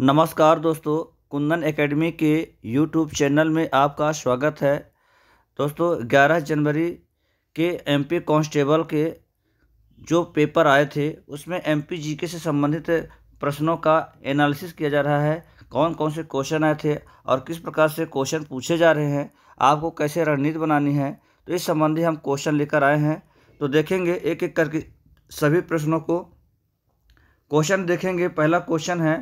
नमस्कार दोस्तों कुंदन एकेडमी के यूट्यूब चैनल में आपका स्वागत है दोस्तों 11 जनवरी के एमपी कांस्टेबल के जो पेपर आए थे उसमें एमपी जीके से संबंधित प्रश्नों का एनालिसिस किया जा रहा है कौन कौन से क्वेश्चन आए थे और किस प्रकार से क्वेश्चन पूछे जा रहे हैं आपको कैसे रणनीति बनानी है तो इस संबंधी हम क्वेश्चन लेकर आए हैं तो देखेंगे एक एक करके सभी प्रश्नों को क्वेश्चन देखेंगे पहला क्वेश्चन है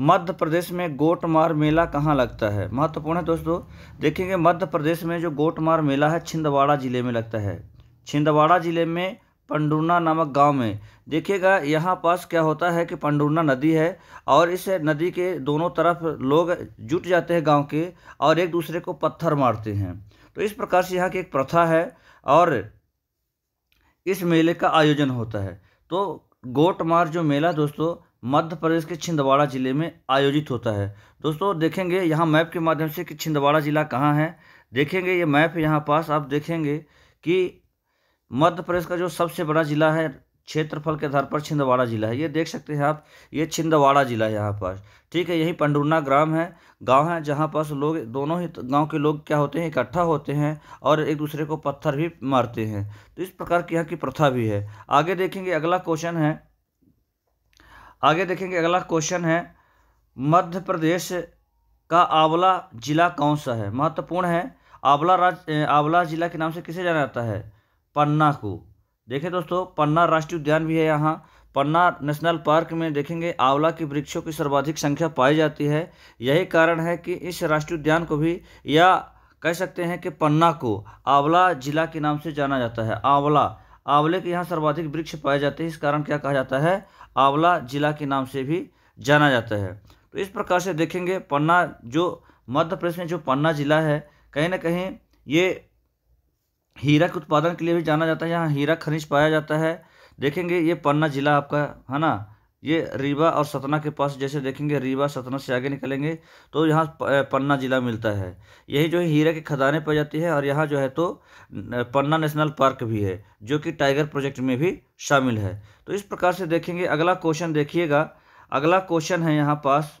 मध्य प्रदेश में गोटमार मेला कहाँ लगता है महत्वपूर्ण है दोस्तों देखेंगे मध्य प्रदेश में जो गोटमार मेला है छिंदवाड़ा ज़िले में लगता है छिंदवाड़ा ज़िले में पंडुरना नामक गांव में देखिएगा यहाँ पास क्या होता है कि पंडुरना नदी है और इस नदी के दोनों तरफ लोग जुट जाते हैं गांव के और एक दूसरे को पत्थर मारते हैं तो इस प्रकार से यहाँ की एक प्रथा है और इस मेले का आयोजन होता है तो गोटमार जो मेला दोस्तों मध्य प्रदेश के छिंदवाड़ा ज़िले में आयोजित होता है दोस्तों देखेंगे यहाँ मैप के माध्यम से कि छिंदवाड़ा ज़िला कहाँ है देखेंगे ये मैप यहाँ पास आप देखेंगे कि मध्य प्रदेश का जो सबसे बड़ा ज़िला है क्षेत्रफल के आधार पर छिंदवाड़ा ज़िला है ये देख सकते हैं आप ये छिंदवाड़ा ज़िला है यहाँ पास ठीक है यही पंडुरना ग्राम है गांव है जहाँ पास लोग दोनों ही गांव के लोग क्या होते हैं इकट्ठा होते हैं और एक दूसरे को पत्थर भी मारते हैं तो इस प्रकार की यहाँ की प्रथा भी है आगे देखेंगे अगला क्वेश्चन है आगे देखेंगे अगला क्वेश्चन है मध्य प्रदेश का आंवला जिला कौन सा है महत्वपूर्ण है आंवला राज आंवला जिला के नाम से किसे जाना जाता है पन्ना को देखें दोस्तों पन्ना राष्ट्रीय उद्यान भी है यहाँ पन्ना नेशनल पार्क में देखेंगे आंवला के वृक्षों की सर्वाधिक संख्या पाई जाती है यही कारण है कि इस राष्ट्रीय उद्यान को भी या कह सकते हैं कि पन्ना को आंवला जिला के नाम से जाना जाता है आंवला आंवले के यहाँ सर्वाधिक वृक्ष पाए जाते हैं इस कारण क्या कहा जाता है आंवला जिला के नाम से भी जाना जाता है तो इस प्रकार से देखेंगे पन्ना जो मध्य प्रदेश में जो पन्ना जिला है कहीं ना कहीं ये हीरा के उत्पादन के लिए भी जाना जाता है यहाँ हीरा खनिज पाया जाता है देखेंगे ये पन्ना जिला आपका है ना ये रीवा और सतना के पास जैसे देखेंगे रीवा सतना से आगे निकलेंगे तो यहाँ पन्ना ज़िला मिलता है यही जो है हीरा की खदानें पाई जाती है और यहाँ जो है तो पन्ना नेशनल पार्क भी है जो कि टाइगर प्रोजेक्ट में भी शामिल है तो इस प्रकार से देखेंगे अगला क्वेश्चन देखिएगा अगला क्वेश्चन है यहाँ पास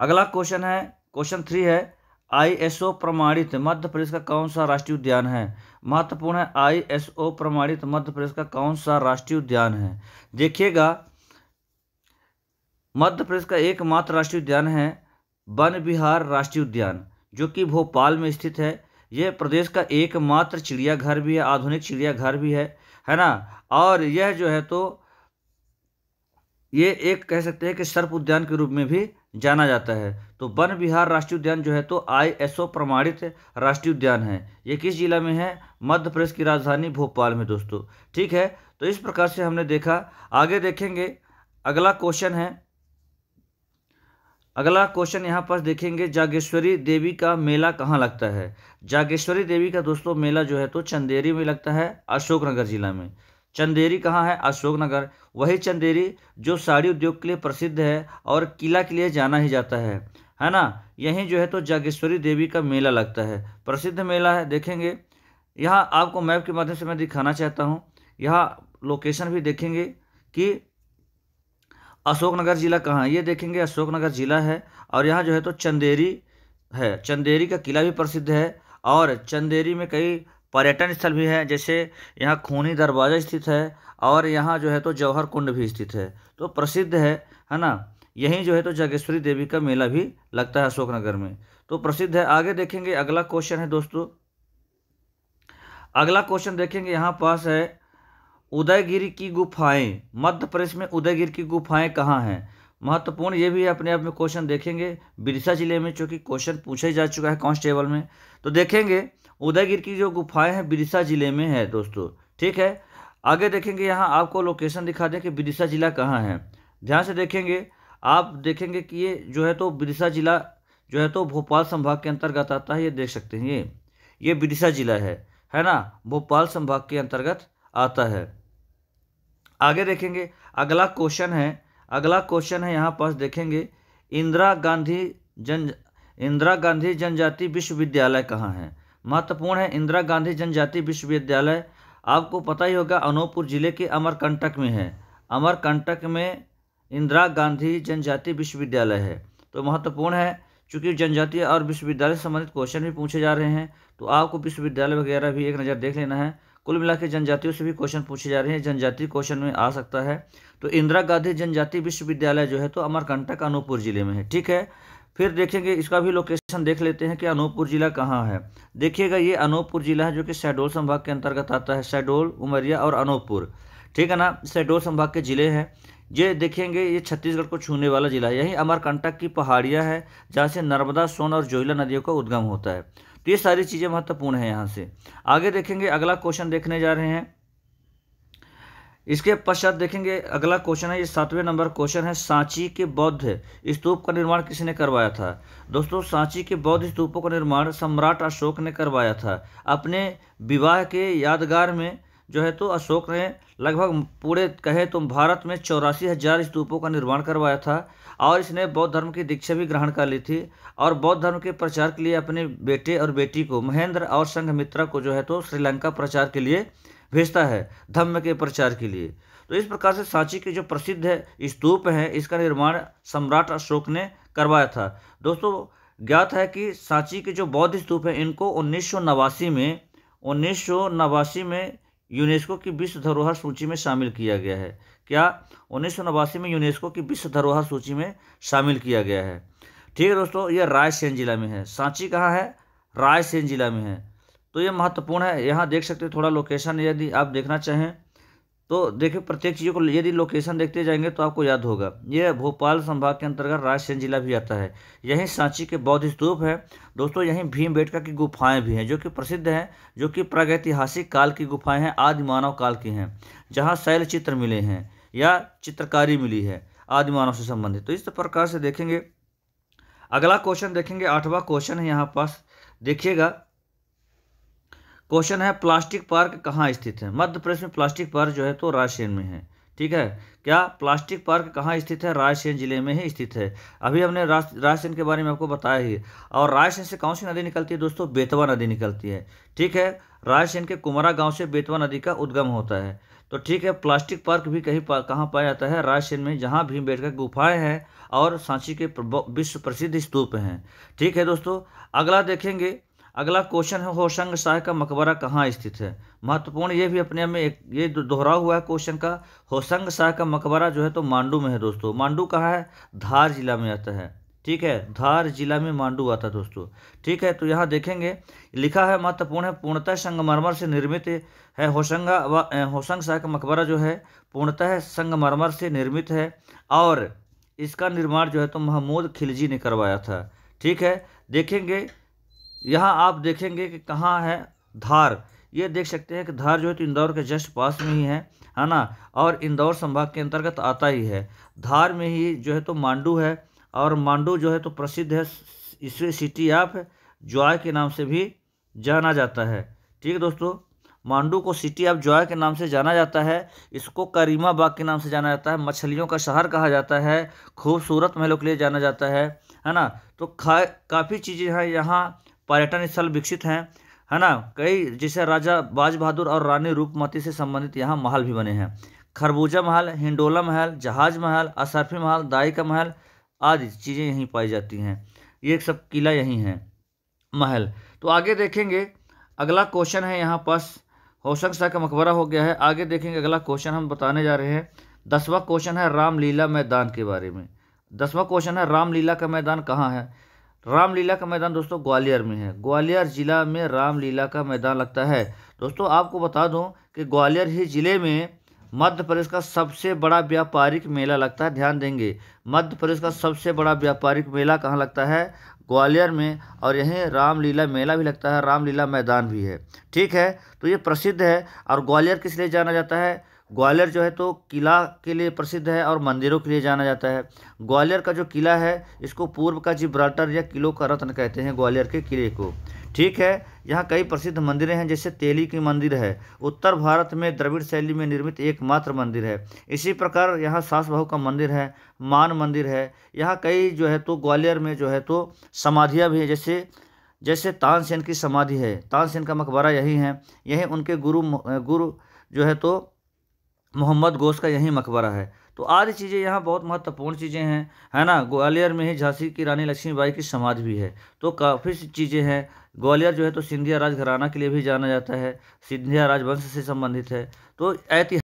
अगला क्वेश्चन है क्वेश्चन थ्री है आईएसओ प्रमाणित मध्य प्रदेश का कौन सा राष्ट्रीय उद्यान है महत्वपूर्ण है आईएसओ प्रमाणित मध्य प्रदेश का कौन सा राष्ट्रीय उद्यान है देखिएगा मध्य प्रदेश का एकमात्र राष्ट्रीय उद्यान है वन विहार राष्ट्रीय उद्यान जो कि भोपाल में स्थित है यह प्रदेश का एकमात्र चिड़ियाघर भी है आधुनिक चिड़ियाघर भी है है ना और यह जो है तो ये एक कह सकते हैं कि सर्प उद्यान के रूप में भी जाना जाता है तो वन विहार राष्ट्रीय उद्यान जो है तो आई प्रमाणित राष्ट्रीय उद्यान है ये किस जिला में है मध्य प्रदेश की राजधानी भोपाल में दोस्तों ठीक है तो इस प्रकार से हमने देखा आगे देखेंगे अगला क्वेश्चन है अगला क्वेश्चन यहाँ पर देखेंगे जागेश्वरी देवी का मेला कहाँ लगता है जागेश्वरी देवी का दोस्तों मेला जो है तो चंदेरी में लगता है अशोकनगर जिला में चंदेरी कहाँ है अशोकनगर वही चंदेरी जो साड़ी उद्योग के लिए प्रसिद्ध है और किला के लिए जाना ही जाता है है ना यहीं जो है तो जागेश्वरी देवी का मेला लगता है प्रसिद्ध मेला है देखेंगे यहाँ आपको मैप के माध्यम से मैं दिखाना चाहता हूँ यहाँ लोकेशन भी देखेंगे कि अशोकनगर ज़िला कहाँ ये देखेंगे अशोकनगर ज़िला है और यहाँ जो है तो चंदेरी है चंदेरी का किला भी प्रसिद्ध है और चंदेरी में कई पर्यटन स्थल भी है जैसे यहाँ खूनी दरवाज़ा स्थित है और यहाँ जो है तो जौहर कुंड भी स्थित है तो प्रसिद्ध है है ना यहीं जो है तो जागेश्वरी देवी का मेला भी लगता है अशोकनगर में तो प्रसिद्ध है आगे देखेंगे अगला क्वेश्चन है दोस्तों अगला क्वेश्चन देखेंगे यहाँ पास है उदयगिरी की गुफाएं मध्य प्रदेश में उदयगिरी की गुफाएं कहाँ हैं महत्वपूर्ण ये भी है अपने आप में क्वेश्चन देखेंगे बिरसा जिले में चूँकि क्वेश्चन पूछा ही जा चुका है कांस्टेबल में तो देखेंगे उदयगिर की जो गुफाएं हैं बिदिशा जिले में है दोस्तों ठीक है आगे देखेंगे यहाँ आपको लोकेशन दिखा दें कि विदिशा जिला कहाँ है ध्यान से देखेंगे आप देखेंगे कि ये जो है तो बिदिशा जिला जो है तो भोपाल संभाग के अंतर्गत आता है ये देख सकते हैं ये ये बिदिशा जिला है है ना भोपाल संभाग के अंतर्गत आता है आगे देखेंगे अगला क्वेश्चन है अगला क्वेश्चन है यहाँ पास देखेंगे इंदिरा गांधी जन इंदिरा गांधी जनजाति विश्वविद्यालय कहाँ है महत्वपूर्ण है इंदिरा गांधी जनजातीय विश्वविद्यालय आपको पता ही होगा अनूपपुर जिले के अमरकंटक में है अमरकंटक में इंदिरा गांधी जनजातीय विश्वविद्यालय है तो महत्वपूर्ण है चूँकि जनजातीय और विश्वविद्यालय से संबंधित क्वेश्चन भी पूछे जा रहे हैं तो आपको विश्वविद्यालय वगैरह भी एक नज़र देख लेना है कुल मिला के जनजातियों से भी क्वेश्चन पूछे जा रहे हैं जनजातीय क्वेश्चन में आ सकता है तो इंदिरा गांधी जनजाति विश्वविद्यालय जो है तो अमरकंटक अनूपपुर जिले में है ठीक है फिर देखेंगे इसका भी लोकेशन देख लेते हैं कि अनूपपुर ज़िला कहाँ है देखिएगा ये अनूपपुर ज़िला है जो कि शहडोल संभाग के अंतर्गत आता है शहडोल उमरिया और अनूपपुर ठीक है ना शहडोल संभाग के ज़िले हैं ये देखेंगे ये छत्तीसगढ़ को छूने वाला जिला है यही अमरकंटक की पहाड़ियाँ है जहाँ से नर्मदा सोन और जोहिला नदियों का उद्गम होता है तो ये सारी चीज़ें महत्वपूर्ण हैं यहाँ से आगे देखेंगे अगला क्वेश्चन देखने जा रहे हैं इसके पश्चात देखेंगे अगला क्वेश्चन है ये सातवें नंबर क्वेश्चन है सांची के बौद्ध स्तूप का निर्माण किसने करवाया था दोस्तों सांची के बौद्ध स्तूपों का निर्माण सम्राट अशोक ने करवाया था अपने विवाह के यादगार में जो है तो अशोक ने लगभग पूरे कहे तो भारत में चौरासी हजार स्तूपों का निर्माण करवाया था और इसने बौद्ध धर्म की दीक्षा भी ग्रहण कर ली थी और बौद्ध धर्म के प्रचार के लिए अपने बेटे और बेटी को महेंद्र और संघमित्रा को जो है तो श्रीलंका प्रचार के लिए भेजता है धम्म के प्रचार के लिए तो इस प्रकार से सांची के जो प्रसिद्ध है स्तूप हैं इसका निर्माण सम्राट अशोक ने करवाया था दोस्तों ज्ञात है कि सांची के जो बौद्ध स्तूप हैं इनको उन्नीस में उन्नीस में यूनेस्को की विश्व धरोहर सूची में शामिल किया गया है क्या उन्नीस में यूनेस्को की विश्व धरोहर सूची में शामिल किया गया है ठीक है दोस्तों यह रायसेन जिला में है सांची कहाँ है रायसेन जिला में है तो ये महत्वपूर्ण है यहाँ देख सकते हैं थोड़ा लोकेशन यदि आप देखना चाहें तो देखिए प्रत्येक चीज़ों को यदि लोकेशन देखते जाएंगे तो आपको याद होगा ये भोपाल संभाग के अंतर्गत रायसेन जिला भी आता है यहीं सांची के बौद्ध स्तूप है दोस्तों यहीं भीम बेटका की गुफाएं भी हैं जो कि प्रसिद्ध हैं जो कि प्रागैतिहासिक काल की गुफाएं हैं आदि मानव काल की हैं जहाँ शैल चित्र मिले हैं या चित्रकारी मिली है आदि मानव से संबंधित तो इस प्रकार से देखेंगे अगला क्वेश्चन देखेंगे आठवां क्वेश्चन है यहाँ पास देखिएगा क्वेश्चन है प्लास्टिक पार्क कहाँ स्थित है मध्य प्रदेश में प्लास्टिक पार्क जो है तो रायसेन में है ठीक है क्या प्लास्टिक पार्क कहाँ स्थित है रायसेन जिले में ही स्थित है अभी हमने रायसेन के बारे में आपको बताया ही और रायसेन से कौन सी नदी निकलती है दोस्तों बेतवा नदी निकलती है ठीक है रायसेन के कुमरा गाँव से बेतवा नदी का उद्गम होता है तो ठीक है प्लास्टिक पार्क भी कहीं पा, कहाँ पाया जाता है रायसेन में जहाँ भीम बेटकर गुफाएं हैं और सांची के विश्व प्रसिद्ध स्तूप हैं ठीक है दोस्तों अगला देखेंगे अगला क्वेश्चन है होशंग शाह का मकबरा कहाँ स्थित है महत्वपूर्ण ये भी अपने में एक ये दोहरा हुआ है क्वेश्चन का होशंग शाह का मकबरा जो है तो मांडू में है दोस्तों मांडू कहाँ है धार जिला में आता है ठीक है धार जिला में मांडू आता है दोस्तों ठीक है तो यहाँ देखेंगे लिखा है महत्वपूर्ण है पूर्णतः संगमरमर से निर्मित है होशंगा होशंग शाह का मकबरा जो है पूर्णतः संगमरमर से निर्मित है और इसका निर्माण जो है तो महमूद खिलजी ने करवाया था ठीक है देखेंगे यहाँ आप देखेंगे कि कहाँ है धार ये देख सकते हैं कि धार जो है तो इंदौर के जस्ट पास में ही है है ना और इंदौर संभाग के अंतर्गत आता ही है धार में ही जो है तो मांडू है और मांडू जो है तो प्रसिद्ध है इसे सिटी ऑफ जॉय के नाम से भी जाना जाता है ठीक है दोस्तों मांडू को सिटी ऑफ जॉय के नाम से जाना जाता है इसको करीमा बाग के नाम से जाना जाता है मछलियों का शहर कहा जाता है खूबसूरत महलों के लिए जाना जाता है है ना तो खा काफ़ी चीज़ें हैं यहाँ पर्यटन स्थल विकसित हैं है ना कई जैसे राजा बाज बहादुर और रानी रूपमती से संबंधित यहाँ महल भी बने हैं खरबूजा महल हिंडोला महल जहाज महल असरफी महल दाई का महल आदि चीज़ें यहीं पाई जाती हैं ये सब किला यहीं है महल तो आगे देखेंगे अगला क्वेश्चन है यहाँ पास होशंग शाह का मकबरा हो गया है आगे देखेंगे अगला क्वेश्चन हम बताने जा रहे हैं दसवां क्वेश्चन है रामलीला मैदान के बारे में दसवां क्वेश्चन है रामलीला का मैदान कहाँ है रामलीला का मैदान दोस्तों ग्वालियर में है ग्वालियर ज़िला में रामलीला का मैदान लगता है दोस्तों आपको बता दूं कि ग्वालियर ही ज़िले में मध्य प्रदेश का सबसे बड़ा व्यापारिक मेला लगता है ध्यान देंगे मध्य प्रदेश का सबसे बड़ा व्यापारिक मेला कहाँ लगता है ग्वालियर में और यहीं रामलीला मेला भी लगता है रामलीला मैदान भी है ठीक है तो ये प्रसिद्ध है और ग्वालियर किस लिए जाना जाता है ग्वालियर जो है तो किला के लिए प्रसिद्ध है और मंदिरों के लिए जाना जाता है ग्वालियर का जो किला है इसको पूर्व का जिब्राल्टर या किलो का रत्न कहते हैं ग्वालियर के किले को ठीक है यहाँ कई प्रसिद्ध मंदिरें हैं जैसे तेली की मंदिर है उत्तर भारत में द्रविड़ शैली में निर्मित एकमात्र मंदिर है इसी प्रकार यहाँ सास बहु का मंदिर है मान मंदिर है यहाँ कई जो है तो ग्वालियर में जो है तो समाधियाँ भी हैं जैसे जैसे तानसेन की समाधि है तानसेन का मकबरा यही है यही उनके गुरु गुरु जो है तो मोहम्मद गोश का यही मकबरा है तो आदि चीज़ें यहाँ बहुत महत्वपूर्ण चीज़ें हैं है ना ग्वालियर में ही झांसी की रानी लक्ष्मीबाई की समाधि भी है तो काफ़ी चीज़ें हैं ग्वालियर जो है तो सिंधिया राजघराना के लिए भी जाना जाता है सिंधिया राजवंश से संबंधित है तो ऐतिहासिक